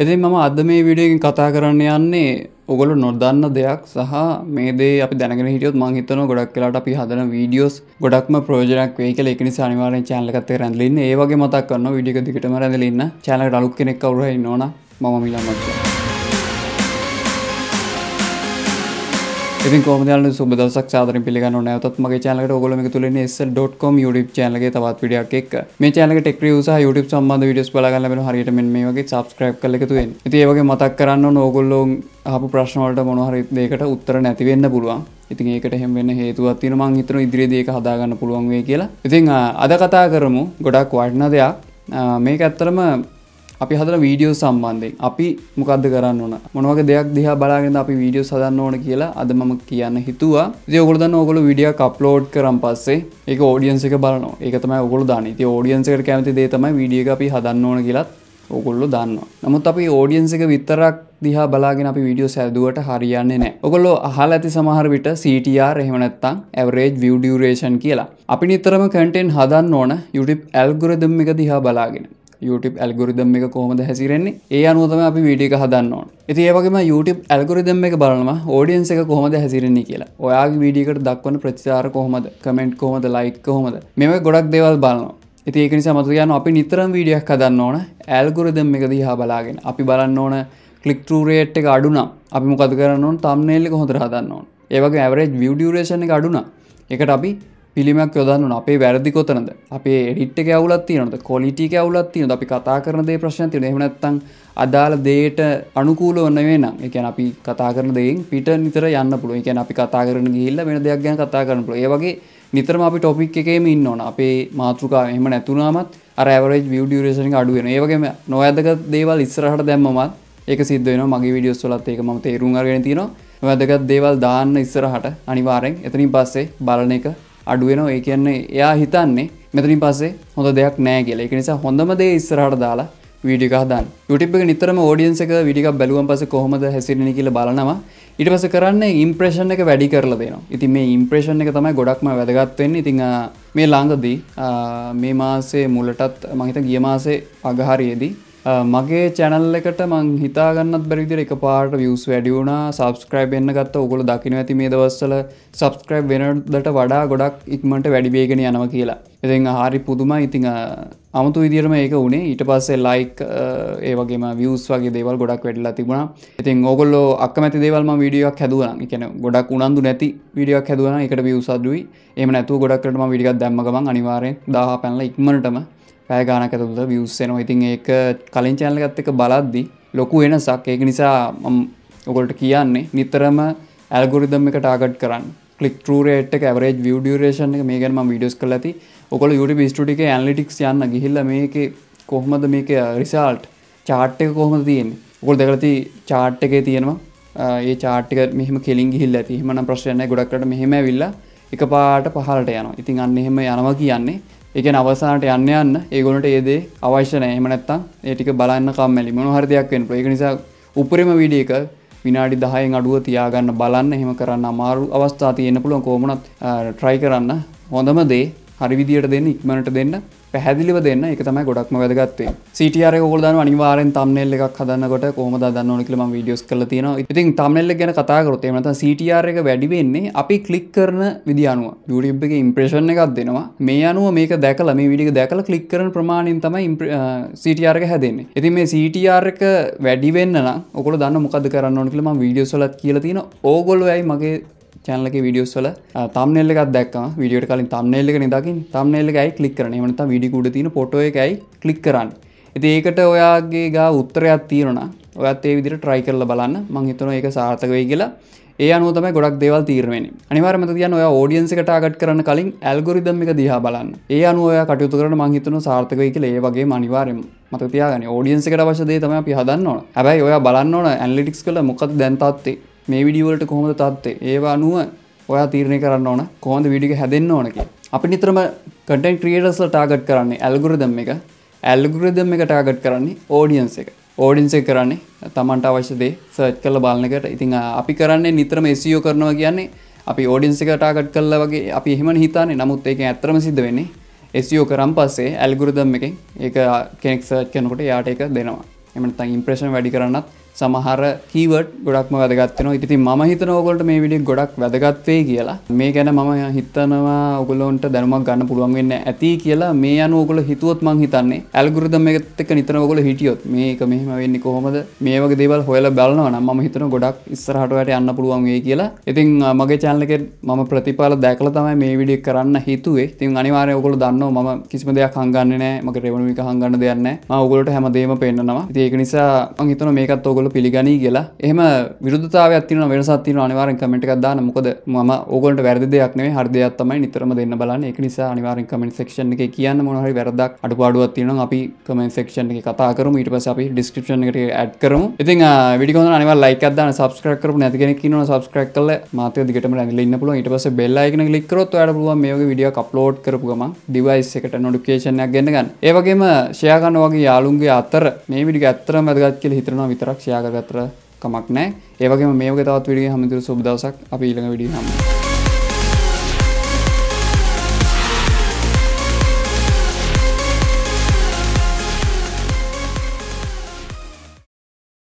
එති මම අද මේ විඩියෙන් කතා කරන්න යන්නේ ඔගොලු නොදන්න දෙයක් සහ මේදේ අපි දැනගෙන හිටියොත් මං හිතන ගොඩක් කලාට අපි හදන වීඩියෝස් ගොඩක්ම ප්‍රෝජනක් වේ කියලා එකනි අනිවාරෙන් චැනලකත්තේ රැඳලින්න ඒවගේ මතක් කරන්න විඩික දිකටම රැඳලන්න චැනලට අලුක් කෙනෙක් කවරු ඉන්නවන මම මිලමක්වා ඉති කෝමදල සුබදසක් සාදරින් පිළිගන්න නැවතත් මගේ චානලට ඔගොලම තුල ස්.com YouTube චැනලගේ තවත් වීඩියක් එක්ක මේ චැනලට ටෙක් රිව්ස් සහ YouTube සම්බන්ධ වීඩියෝස් බලාගන්න ලැබෙන හරියට මෙන්න මේ වගේ subscribe කරලා එකතු වෙන්න. ඉතින් ඒ වගේ මතක් කරන්න ඕන ඕගොල්ලෝ අහපු ප්‍රශ්න වලට මොන හරි දෙයකට උත්තර නැති වෙන්න පුළුවන්. ඉතින් ඒකට හැම වෙන්න හේතුවක් තියෙනවා මං හිතනවා ඉදිරියේදී ඒක හදාගන්න පුළුවන් වෙයි කියලා. ඉතින් අද කතා කරමු ගොඩක් වටිනා දෙයක්. මේක ඇත්තටම අපි හදන වීඩියෝ සම්බන්ධයෙන් අපි මොකක්ද කරන්න ඕන මොනවගේ දෙයක් දිහා බලාගෙන අපි වීඩියෝ සදන්න ඕන කියලා අද මම කියන්න හිතුවා ඉතින් ඔයගොල්ලෝ දන්න ඔයගොල්ලෝ වීඩියෝ අප්ලෝඩ් කරන් පස්සේ ඒක ඔඩියන්ස් එක බලනවා ඒක තමයි ඔයගොල්ලෝ දන්නේ ඉතින් ඔඩියන්ස් එකට කැමති දේ තමයි වීඩියෝ එක අපි හදන්න ඕන කියලාත් ඔගොල්ලො දන්නවා නමුත් අපි ෝඩියන්ස එක විතරක් දිහා බලාගෙන අපි වීඩියෝ සැදුවට හරියන්නේ නෑ ඔගොල්ලො අහල ඇති සමහර විට CTR එහෙමනැත්තං ඇවරේජ් වියඩියරේෂන් කියලා අපි නිතරම කටෙන් හදන්න ඕන යුටප් ඇල්ගුරදම් එක දිහා බලාගෙන YouTube ඇල්ගොරිදම් එක කොහොමද හැසිරෙන්නේ ඒ අනුවතම අපි වීඩික හදන්න ඕන ඇති ඒවගේම YouTube ඇල්ගොරිදම් එක බලනවා ෝඩියන්ස එක කොහොමද හැසිරෙන්නේ කියලා ඔයාගේ වීඩියකට දක්වන ප්‍රචාර කොහොමද කමෙන්ට් කොහොමද ලයිට් කොහොමද මෙම ගොඩක් දේවල් බලනවා ඉති ඒකනි සමතුයන් අපි නිතරම් වීඩියක් හදන්න ඕන ඇල්ගොරිදම් එක දිහා බලාගෙන අපි බලන්න ඕන ලික්ටරේට් එක අඩුනම් අපි මොකද කරන්න ඕන් තම්නෙල්ලි හොඳර හදන්න ඕන ඒවගේ ඇවරේජ් විඩියරේෂණ එක අඩුනා එකට අපි පිළිමක් යොදන්න අපේ වැරදි කොතනද අපේ එඩිට් ඇවුලත් නද කොලිටික ඇවුලත් නද අපි කතා කරනදේ ප්‍රශ්න තින හෙමනැත්තං අදාළ දේට අනුකූල වන්නවේ නම් එකැන අපි කතා කරන දෙයින් පිට නිතර යන්න පුළුව එකැන අපි කතා කරන ගිල්ල වෙන දෙයක් ගැන කතා කරන පුළුව ඒවගේ නිතරම අපි ටොපික් එකේම ඉන්න ඕන අපේ මාතෘකාව එහම නැතුනාමත් අරවරේ විඩියරේෂන අඩුවෙන ඒවගේම නොඇදක දේවල් ඉස්සරහට දැම්මත් එක සිද්වෙන මගේ විඩියස් වලත් ඒක ම තේරුම් අගෙන තියෙනවා වැදගත් දේවල් දාන්න ඉස්සරහට අනිවාරෙන් එතනින් පස්සේ බලන එක අඩුවෙනවා ඒ කියන්නේ එයා හිතන්නේ මෙතනින් පස්සේ හොඳ දෙයක් නෑ කියලා එක නිසා හොඳමදේ ඉස්සරහට දාලා වීඩික හදන් යුටප නිතරම ෝඩියන්ස එක විඩික් බැලුවන් පස කොහොමද හැසිරණ කියල බලනවා ඉට පස කරන්න ඉම්ප්‍රේෂණ එක වැඩි කරල දෙන ඉතින් මේ ඉම්ප්‍රේෂණ එක තමයි ගොඩක්ම වැදගත්වවෙන්නේ ඉතිං මේ ලාංගදී මේ මාසේ මුලටත් මහිත ගිය මාසේ අගහරයේදී මගේ චැනල් එකට මං හිතාගන්නත් බැරිදිර එක පාට වියස් වැඩියුණා සබස්ක්‍රයිබ් එන්න ගත්ත ඔකොල දකින ඇති මේ දවස්සල සබස්ක්‍රයිබ් වෙනදට වඩා ගොඩක් ඉක්මට වැඩිබේගෙන යනව කියලා එතින් හරි පුදුම ඉතිං අමුතු විදිරම ඒක උනේ ඊට පස්සේ ලයික් ඒවගේම වියස් වගේ දේවල් ගොඩක් වැඩලා තිබුණා ඉතින් ඕගොල්ලෝ අක්කමැති දේවල්ම වීඩියක් හැදුවන එකන ගොඩක් උනන්දු නැති විඩියක් හැදුවන එකට වියසදුයි එම නැතු ගොඩක්ටම විඩිගත් දැම්මගම අනිවාරය දාහ පැනල ඉක්මනටම පෑගානක තුළ වියස්සෙන ඉතින් ඒක කලින් චැනලගත් එක බලද්දි ලොකු වෙනසක් ඒක නිසා ඔකොල්ට කියන්නේ නිතරම ඇල්ගොරිදම් එක ටාගට් කරන්න ලික් රේට ඇවරේ ියඩියරේෂන් එක මේ ගැනම විඩියස් කලති ඔකොල යුට ස්ටටික ඇන්ලිටික්ස් යන්න ගිහිල්ල මේක කොහොමද මේක රිසාල්ට් චාට් එක කොහොම තියෙන් ඔකොල් දෙකලති චාට් එකේ තියෙනවා uh, ඒ චාටික මෙහම කෙලින් ගිහිල්ල ඇති හමන ප්‍රශ්යන ගොඩක්ට මෙහෙම විල්ලා එක පාට පහලට යන ඉතින් අන්න එහෙම යනවා කියන්නේ එක අවසාට යන්න යන්න ඒගොලට ඒදේ අවශ්‍යන එමනත්තම් ඒටික බලන්න කම්මැලි මොන හරදයක් වෙන ඒක නිසා උපරම විඩිය එක විනාඩි දහයෙන් අඩුව තියාගන්න බලන්න එහෙම කරන්න අමාරු අවස්ථා තියෙන පුළුවන් කෝමනත් ට්‍රයි කරන්න හොඳම දේ හරි විදියට දෙන්න ඉක්මනට දෙන්න පැහැදිලිව දෙන්න එක තමයි ගොඩක්ම වැදගත්තේ සිටියර ගොලදන අනිවාරෙන් තම්නෙල් එකක් හදන්නකොට කොහම දන්න ඕනකලම වීඩියෝස් කල තියෙන ඉතින් තම්නෙල්ල ගැන කතාකරොත් එමත සිටියර එක වැඩිවෙන්නේ අපි කලික් කරන විදි අනුව යුටබ් එක ඉම්ප්‍රේෂණ එකක් දෙනවා මේ අනුව මේක දැකල මේ විඩික දැකල කලික් කරන ප්‍රමාණින් තමයි සිටියර්ක හැදෙන්නේ ඉතින් මේ සිටියර්ක වැඩිවෙන්න ඔකොල දන්න මොකද කරන්න ඕනකලම වීඩියෝසලත් කියල තියෙන ඕගොල්ලො ඇයි මගේ චැනලක විඩියෝස් වල තම්නෙල්ල එකක් දක් විඩියට කලින් තම්නෙල්ලක නිදකින් තම්නෙල්ලකයි කලික් කරන මට විඩිකුඩ තින පොට එකයි කලික් කරන්න ඇති ඒකට ඔයාගේ ගා උත්තරයක් තීරණ ඔයත් ඒ විදිර ට්‍රයි කරල බලන්න මංහිතන ඒක සාර්ථකවය කියලා ඒ අනුතම ගොඩක් දේවල් තීරණෙන අනිවාර්ම තියන ඔය ෝඩියන්ස ටාගට් කරන කලින් ඇල්ගොරිදම එක දිහා බලන්න ඒ අනුව කටයුතු කරන මංහිතන සාර්ථකය කියල ඒ වගේ අනිවාරෙන් මතතියාගෙන ෝඩියන්සකට වශදේ තම පිහදන්න ඕන හැබයි ඔය බලන්න ඕන ඇන්ලිටික්ස් කළ මොකද දැන්තාත්තේ මේ විඩියවලට කොහොමද තත්වේ ඒවා අනුව ඔයා තීරණය කරන්න ඕන කොහොඳ විඩික හැදන්න ඕනකි අපි නිතරම කටන් ක්‍රියටස්ල ටාගට් කරන්නේ ඇල්ගුරදම් එක ඇල්ගුරදම් එක ටාගට් කරන්නේ ඕඩියන්ස එක ඕඩින්ස කරන්නේ තමන්ට අවශ්‍යදේ සර්ච් කල බලන්නකට ඉතිං අපි කරන්නේ නිතරම එසියෝ e කරනවා කියන්නේ අපි ඕඩින්ස එක ටාගට් කල්ල වගේ අපි එහෙම හිතාන්නේ නමුත් ඒක ඇත්‍රම සිද්ධ වෙන්නේ එසිෝ e කරම් පස්සේ ඇල්ගුරදම් එකෙන් ඒ කෙනෙක් සර්ච් කනකොට යාට එක දෙනවා එමනතන් ඉම්ප්‍රේෂන් වැඩි කරන්නත් සමහර කීවට් ගොඩක්ම වැදගත්වෙන ඉති ම හිතන ඔකොලට මේ විඩිය ගොඩක් වැදගත්වේ කියලා මේ ගැන මම හිතනවා ඔගොලොන්ට දැනුමක් ගන්න පුළුවන් වෙන්න ඇති කියලා මේ අන ඔගොල හිතුවත් මං හිතන්නේ ඇල්ගුරුදම එකත්තක නිතන ඔගොල හිටියොත් මේක මෙහම වෙන්න කොහොමද මේක දෙවල් හොල බලන්නවන ම හිතන ගොඩක් ඉස්සරහටට යන්න පුළුවන් වේ කියලා ඉතින් මගේ චාලක ම ප්‍රතිපාල දැකල තමයි මේ විඩිය කරන්න හිතුවේ තින් අනිවාරය ඔකොල දන්න ම කිසිම දෙයක් හංගන්න නෑ මක රෙවණමික හංගන්න දෙයන්න ඔගොලට හැමදේම පෙන්න්නවා ඒක නිසා හිතන මේකත් ඔග ගොල පිළිගනී කියලා එහම විරුද්ධතාව ඇතින වෙනසත්තින අනිවාරෙන් කමට එකක්දාන මොකද ම ඕගොලට වැරදි දෙයක් නේ හරදයක් තමයි නිතරම දෙන්න බලන්න එක නිසා අනිවාරෙන් කමෙන්ට සෙක්ෂන් එක කියන්න මොහරි වැරදක් අඩුපාඩුවත් තියෙන අපි කමෙන් සෙක්ෂන් එක කතා කරම ඊට පස්ස අපි ඩිස්ක්‍රපෂන් එකට ඇඩ් කරමු ඉතින් විඩිකොඳ අනිවා ලයිකක්දාන සබස්ක්‍රයිබ් කරපු නැති කෙනෙක් ඉන්නවා සබස්ක්‍රයිබ් කරලා මාතය දිගටම රැඳිලා ඉන්න පුළුවන් ඊට පස්සේ බෙල් අයිකන ක්ලික් කරොත් ඔයාලට පුළුවන් මේ වගේ වීඩියෝ අප්ලෝඩ් කරපු ගමන් ඩිවයිස් එකට නොටිෆිකේෂන් එකක් ගෙන්න ගන්න ඒ වගේම ෂෙයා කරන වගේ යාළුන්ගේ අතර මේ වීඩියෝ ඇත්තටම වැදගත් කියලා හිතනවා විතරක් ශයා කරගත්තර කමක් නෑ ඒවගේ මේක තවත් විඩිය හමිතුර සුබ්දවසක් අප ඊළඟ විඩිය හම.